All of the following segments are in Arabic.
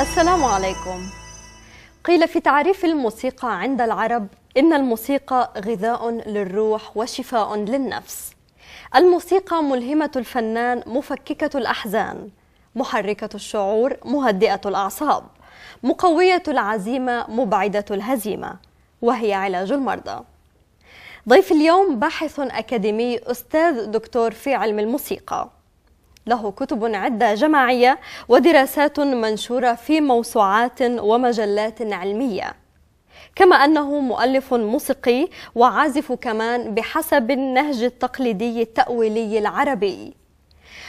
السلام عليكم قيل في تعريف الموسيقى عند العرب إن الموسيقى غذاء للروح وشفاء للنفس الموسيقى ملهمة الفنان مفككة الأحزان محركة الشعور مهدئة الأعصاب مقوية العزيمة مبعدة الهزيمة وهي علاج المرضى ضيف اليوم باحث أكاديمي أستاذ دكتور في علم الموسيقى له كتب عدة جماعية ودراسات منشورة في موسوعات ومجلات علمية كما أنه مؤلف موسيقي وعازف كمان بحسب النهج التقليدي التأويلي العربي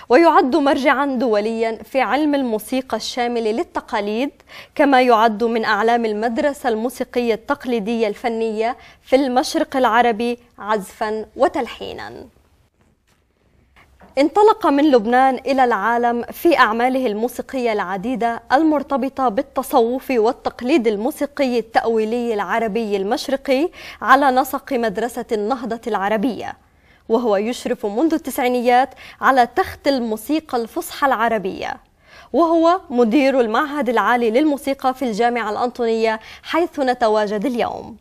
ويعد مرجعا دوليا في علم الموسيقى الشامل للتقاليد كما يعد من أعلام المدرسة الموسيقية التقليدية الفنية في المشرق العربي عزفا وتلحينا انطلق من لبنان إلى العالم في أعماله الموسيقية العديدة المرتبطة بالتصوف والتقليد الموسيقي التأويلي العربي المشرقي على نسق مدرسة النهضة العربية وهو يشرف منذ التسعينيات على تخت الموسيقى الفصحى العربية وهو مدير المعهد العالي للموسيقى في الجامعة الأنطونية حيث نتواجد اليوم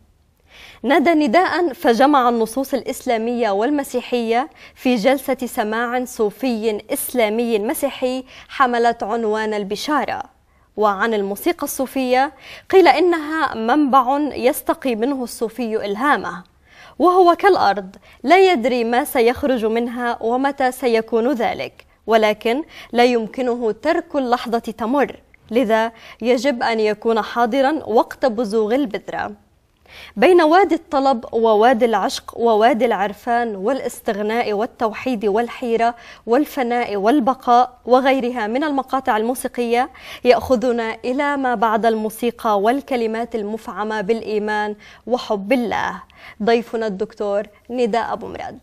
نادى نداء فجمع النصوص الإسلامية والمسيحية في جلسة سماع صوفي إسلامي مسيحي حملت عنوان البشارة وعن الموسيقى الصوفية قيل إنها منبع يستقي منه الصوفي إلهامه وهو كالأرض لا يدري ما سيخرج منها ومتى سيكون ذلك ولكن لا يمكنه ترك اللحظة تمر لذا يجب أن يكون حاضرا وقت بزوغ البذرة بين وادي الطلب ووادي العشق ووادي العرفان والاستغناء والتوحيد والحيرة والفناء والبقاء وغيرها من المقاطع الموسيقية يأخذنا إلى ما بعد الموسيقى والكلمات المفعمة بالإيمان وحب الله ضيفنا الدكتور نداء أبو مراد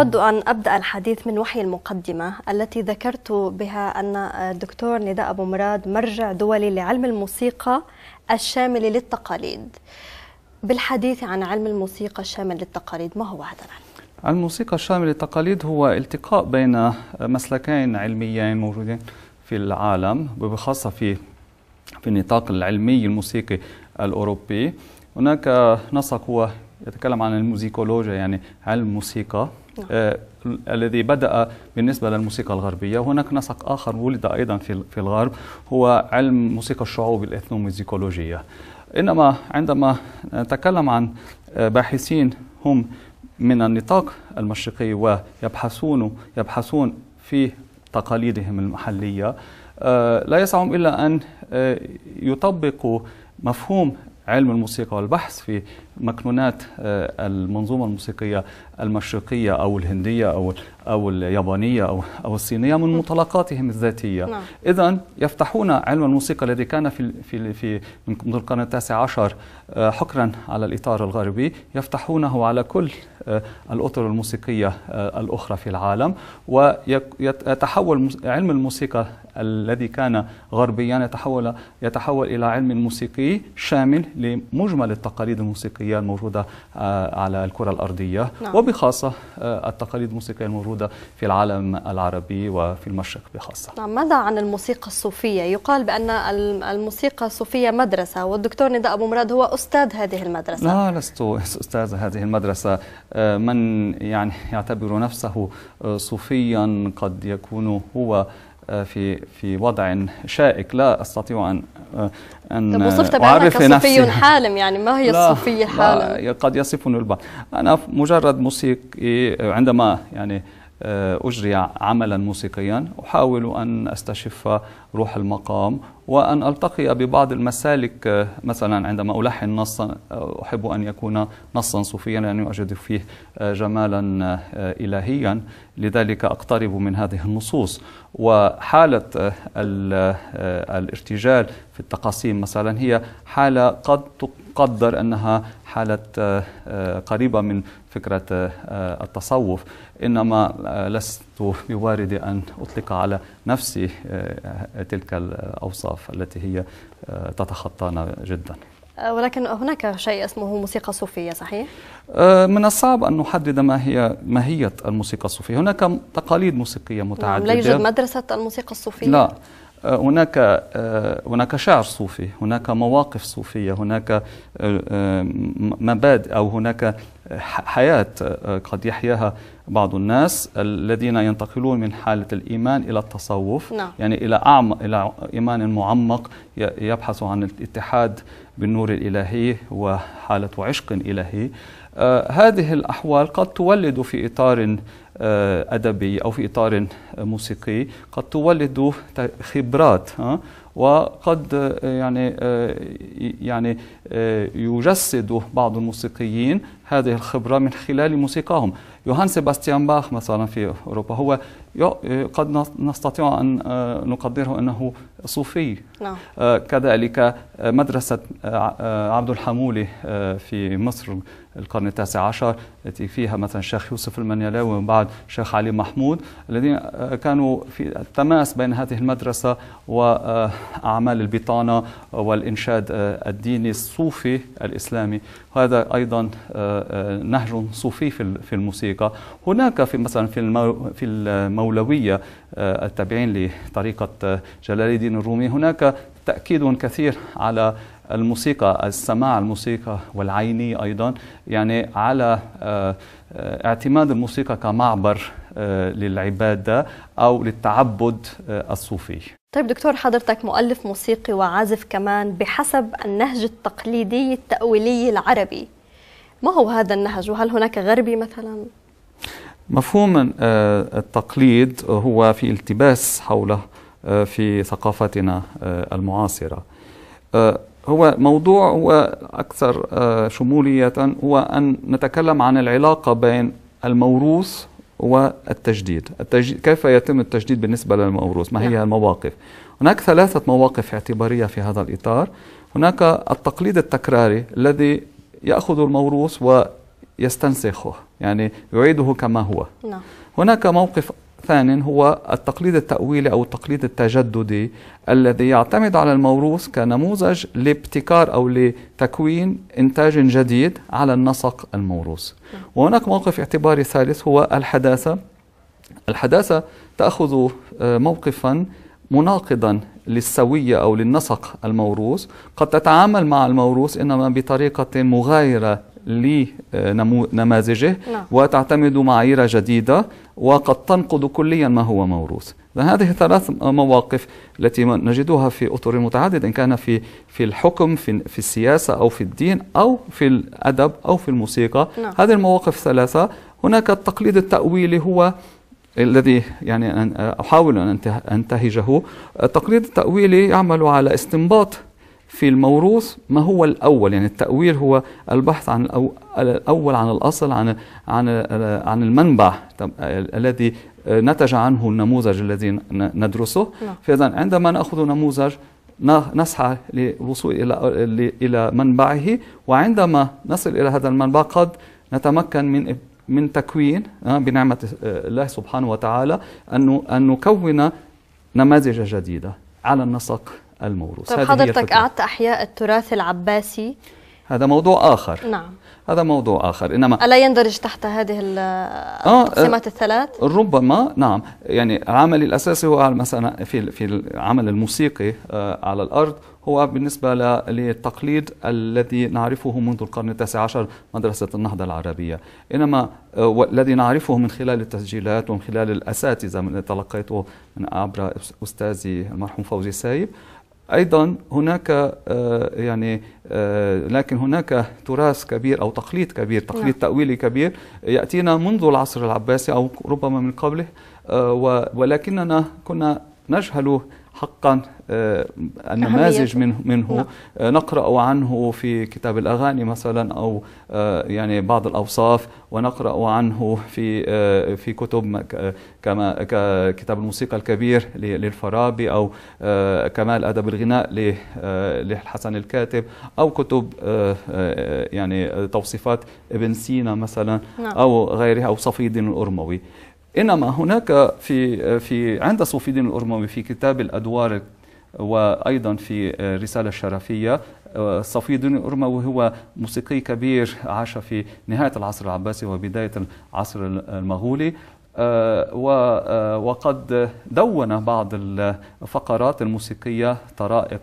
أود أن أبدأ الحديث من وحي المقدمة التي ذكرت بها أن الدكتور نداء أبو مراد مرجع دولي لعلم الموسيقى الشامل للتقاليد بالحديث عن علم الموسيقى الشامل للتقاليد ما هو هذا العلم؟ الموسيقى الشامل للتقاليد هو التقاء بين مسلكين علميين موجودين في العالم وبخاصة في في النطاق العلمي الموسيقي الأوروبي هناك نسق هو يتكلم عن الموزيكولوجيا يعني علم الموسيقى آه، الذي بدأ بالنسبة للموسيقى الغربية هناك نسق آخر ولد أيضا في الغرب هو علم موسيقى الشعوب الإثنوميزيكولوجية إنما عندما نتكلم عن آه، باحثين هم من النطاق المشرقي ويبحثون يبحثون في تقاليدهم المحلية آه، لا يسعهم إلا أن يطبقوا مفهوم علم الموسيقى والبحث في مكنونات آه، المنظومه الموسيقيه المشرقيه او الهنديه او او اليابانيه او او الصينيه من مطلقاتهم الذاتيه نعم. اذا يفتحون علم الموسيقى الذي كان في في في منذ القرن التاسع عشر آه، حكرا على الاطار الغربي يفتحونه على كل آه، الاطر الموسيقيه الاخرى في العالم ويتحول علم الموسيقى الذي كان غربيا يتحول يتحول الى علم موسيقي شامل لمجمل التقاليد الموسيقيه الموسيقية الموجودة آه، على الكرة الأرضية نعم. وبخاصة آه، التقاليد الموسيقية الموجودة في العالم العربي وفي المشرق بخاصة نعم ماذا عن الموسيقى الصوفية؟ يقال بأن الموسيقى الصوفية مدرسة والدكتور نداء أبو مراد هو أستاذ هذه المدرسة لا لست أستاذ هذه المدرسة آه، من يعني يعتبر نفسه صوفيا قد يكون هو آه، في في وضع شائك لا استطيع ان آه، ان اعرف نفسي بانك صوفي حالم يعني ما هي الصوفيه حالم؟ قد يصفني البعض انا مجرد موسيقي عندما يعني آه، أجري عملا موسيقيا أحاول أن أستشف روح المقام وأن ألتقي ببعض المسالك آه، مثلا عندما ألحن نصا آه، أحب أن يكون نصا صوفيا لأني يعني أجد فيه جمالا إلهيا لذلك أقترب من هذه النصوص وحالة الارتجال في التقاسيم مثلا هي حالة قد تقدر أنها حالة آه، آه، قريبة من فكرة آه، التصوف إنما لست بوارد أن أطلق على نفسي تلك الأوصاف التي هي تتخطانا جداً ولكن هناك شيء اسمه موسيقى صوفية صحيح؟ من الصعب أن نحدد ما هي ماهية الموسيقى الصوفية هناك تقاليد موسيقية نعم، متعددة لا يوجد مدرسة الموسيقى الصوفية؟ لا آه، هناك آه، هناك شعر صوفي هناك مواقف صوفية هناك آه، مبادئ أو هناك حياة قد يحياها بعض الناس الذين ينتقلون من حالة الإيمان إلى التصوف نعم. يعني إلى أعم إلى إيمان معمق يبحث عن الاتحاد بالنور الإلهي وحالة عشق إلهي هذه الأحوال قد تولد في إطار آه، أدبي أو في إطار آه، موسيقي قد تولد خبرات وقد آه، يعني يعني يجسد بعض الموسيقيين هذه الخبرة من خلال موسيقاهم يوهان سيباستيان باخ مثلا في أوروبا هو آه، قد نستطيع أن آه، نقدره أنه صوفي نعم. آه، كذلك مدرسة عبد الحمولي في مصر القرن التاسع عشر التي فيها مثلا الشيخ يوسف المنيلاوي ومن بعد الشيخ علي محمود الذين كانوا في التماس بين هذه المدرسة وأعمال البطانة والإنشاد الديني الصوفي الإسلامي هذا أيضا نهج صوفي في الموسيقى هناك في مثلا في في المولويه آه، التابعين لطريقه آه، جلال الدين الرومي هناك تاكيد كثير على الموسيقى السماع الموسيقى والعيني ايضا يعني على آه، اعتماد الموسيقى كمعبر للعباده او للتعبد الصوفي طيب دكتور حضرتك مؤلف موسيقي وعازف كمان بحسب النهج التقليدي التأويلي العربي ما هو هذا النهج وهل هناك غربي مثلا؟ مفهوم آه، التقليد هو في التباس حوله آه، في ثقافتنا آه، المعاصرة هو موضوع هو أكثر شمولية هو أن نتكلم عن العلاقة بين الموروث والتجديد التجديد كيف يتم التجديد بالنسبة للموروث ما هي نعم. المواقف هناك ثلاثة مواقف اعتبارية في هذا الإطار هناك التقليد التكراري الذي يأخذ الموروث ويستنسخه يعني يعيده كما هو نعم. هناك موقف ثان هو التقليد التأويلي أو التقليد التجددي الذي يعتمد على الموروث كنموذج لابتكار أو لتكوين إنتاج جديد على النسق الموروث نعم. وهناك موقف اعتباري ثالث هو الحداثة الحداثة تأخذ آه، موقفا مناقضا للسوية أو للنسق الموروث قد تتعامل مع الموروث إنما بطريقة مغايرة لنماذجه نعم. وتعتمد معايير جديدة وقد تنقض كليا ما هو موروث هذه ثلاث مواقف التي نجدها في أطر متعددة إن كان في في الحكم في, في السياسة أو في الدين أو في الأدب أو في الموسيقى نعم. هذه المواقف الثلاثة هناك التقليد التأويلي هو الذي يعني أن أحاول أن أنتهجه التقليد التأويلي يعمل على استنباط في الموروث ما هو الأول يعني التأويل هو البحث عن الأول عن الأصل عن عن عن المنبع الذي نتج عنه النموذج الذي ندرسه نعم. فإذا عندما نأخذ نموذج نسعى للوصول إلى إلى منبعه وعندما نصل إلى هذا المنبع قد نتمكن من من تكوين آه، بنعمة آه، الله سبحانه وتعالى أن أن نكون نماذج جديدة على النسق الموروث طيب حضرتك أعدت أحياء التراث العباسي هذا موضوع آخر نعم هذا موضوع آخر إنما ألا يندرج تحت هذه التقسيمات آه, آه، الثلاث؟ ربما نعم يعني عملي الأساسي هو مثلا في في العمل الموسيقي على الأرض هو بالنسبة للتقليد الذي نعرفه منذ القرن التاسع عشر مدرسة النهضة العربية إنما آه، والذي نعرفه من خلال التسجيلات ومن خلال الأساتذة من تلقيته من عبر أستاذي المرحوم فوزي سايب ايضا هناك آه، يعني آه، لكن هناك تراث كبير او تقليد كبير تقليد نعم. تاويلي كبير ياتينا منذ العصر العباسي او ربما من قبله ولكننا كنا نجهل حقا آه، النماذج منه, منه نعم. آه، نقرأ عنه في كتاب الأغاني مثلا أو آه، يعني بعض الأوصاف ونقرأ عنه في في كتب كما كتاب الموسيقى الكبير للفارابي أو كمال أدب الغناء للحسن الكاتب أو كتب يعني توصيفات ابن سينا مثلا نعم. أو غيرها أو صفيد الأرموي انما هناك في في عند صوفي الدين الارموي في كتاب الادوار وايضا في الرساله الشرفيه صوفي الدين الأرموي هو موسيقي كبير عاش في نهاية العصر العباسي وبداية العصر المغولي آه، آه، وقد دون بعض الفقرات الموسيقية طرائق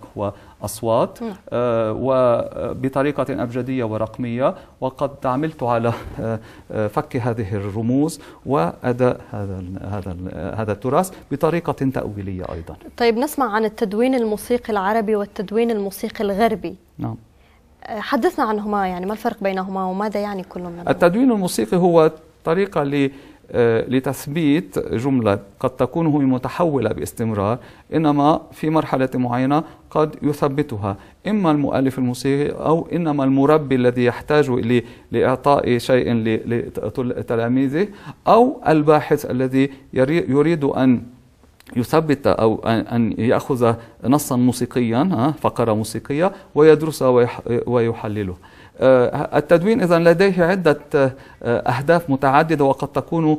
أصوات نعم. آه، وبطريقة أبجدية ورقمية وقد عملت على آه، آه، فك هذه الرموز وأداء هذا هذا هذا التراث بطريقة تأويلية أيضا طيب نسمع عن التدوين الموسيقي العربي والتدوين الموسيقي الغربي نعم حدثنا عنهما يعني ما الفرق بينهما وماذا يعني كل منهما التدوين الموسيقي هو طريقة آه، لتثبيت جملة قد تكون هي متحولة باستمرار إنما في مرحلة معينة قد يثبتها إما المؤلف الموسيقي أو إنما المربي الذي يحتاج لإعطاء شيء لتلاميذه أو الباحث الذي يريد أن يثبت او ان ياخذ نصا موسيقيا فقره موسيقيه ويدرسها ويحلله آه، التدوين إذا لديه عدة آه، أهداف متعددة وقد تكون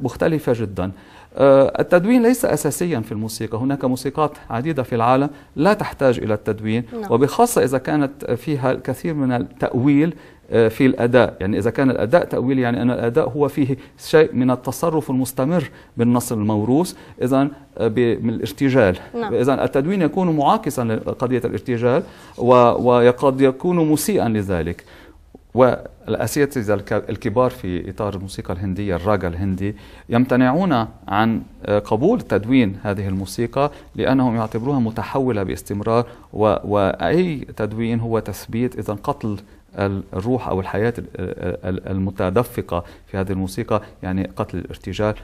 مختلفة جدا آه، التدوين ليس أساسيا في الموسيقى هناك موسيقات عديدة في العالم لا تحتاج إلى التدوين نعم. وبخاصة إذا كانت فيها الكثير من التأويل آه، في الأداء يعني إذا كان الأداء تأويل يعني أن الأداء هو فيه شيء من التصرف المستمر بالنص الموروث إذا آه، من الارتجال نعم. إذا التدوين يكون معاكسا لقضية الارتجال وقد يكون مسيئا لذلك والأساتذة الكبار في إطار الموسيقى الهندية الراجا الهندي يمتنعون عن آه، قبول تدوين هذه الموسيقى لأنهم يعتبروها متحولة باستمرار وأي تدوين هو تثبيت إذا قتل الروح أو الحياة المتدفقة في هذه الموسيقى يعني قتل الارتجال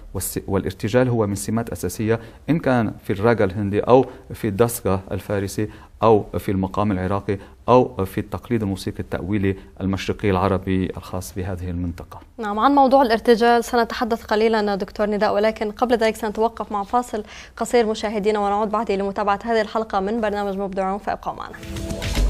والارتجال هو من سمات أساسية إن كان في الراجا الهندي أو في الدسكة الفارسي أو في المقام العراقي أو في التقليد الموسيقي التأويلي المشرقي العربي الخاص بهذه المنطقة نعم عن موضوع الارتجال سنتحدث قليلا دكتور نداء ولكن قبل ذلك سنتوقف مع فاصل قصير مشاهدينا ونعود بعده لمتابعة هذه الحلقة من برنامج مبدعون فابقوا معنا